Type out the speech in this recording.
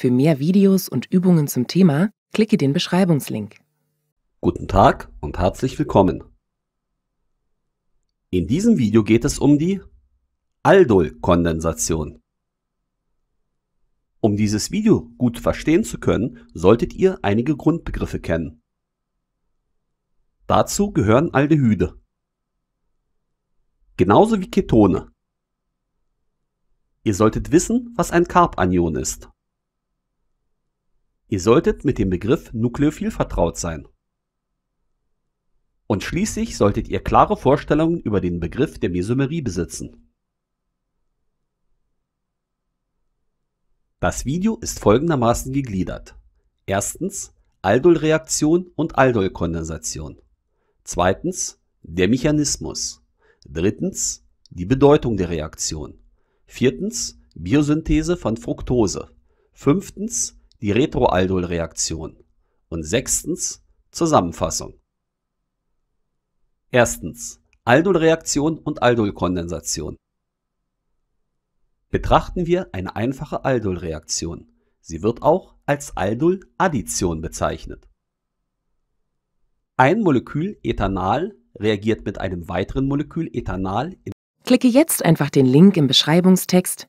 Für mehr Videos und Übungen zum Thema klicke den Beschreibungslink. Guten Tag und herzlich willkommen. In diesem Video geht es um die Aldol-Kondensation. Um dieses Video gut verstehen zu können, solltet ihr einige Grundbegriffe kennen. Dazu gehören Aldehyde. Genauso wie Ketone. Ihr solltet wissen, was ein Carbanion ist. Ihr solltet mit dem Begriff Nukleophil vertraut sein. Und schließlich solltet ihr klare Vorstellungen über den Begriff der Mesomerie besitzen. Das Video ist folgendermaßen gegliedert. Erstens Aldolreaktion und Aldolkondensation. Zweitens der Mechanismus. Drittens die Bedeutung der Reaktion. Viertens Biosynthese von Fructose. Fünftens die Retroaldol-Reaktion und sechstens Zusammenfassung. Erstens Aldolreaktion und Aldolkondensation. Betrachten wir eine einfache Aldolreaktion. Sie wird auch als Aldol-Addition bezeichnet. Ein Molekül Ethanal reagiert mit einem weiteren Molekül Ethanal. Klicke jetzt einfach den Link im Beschreibungstext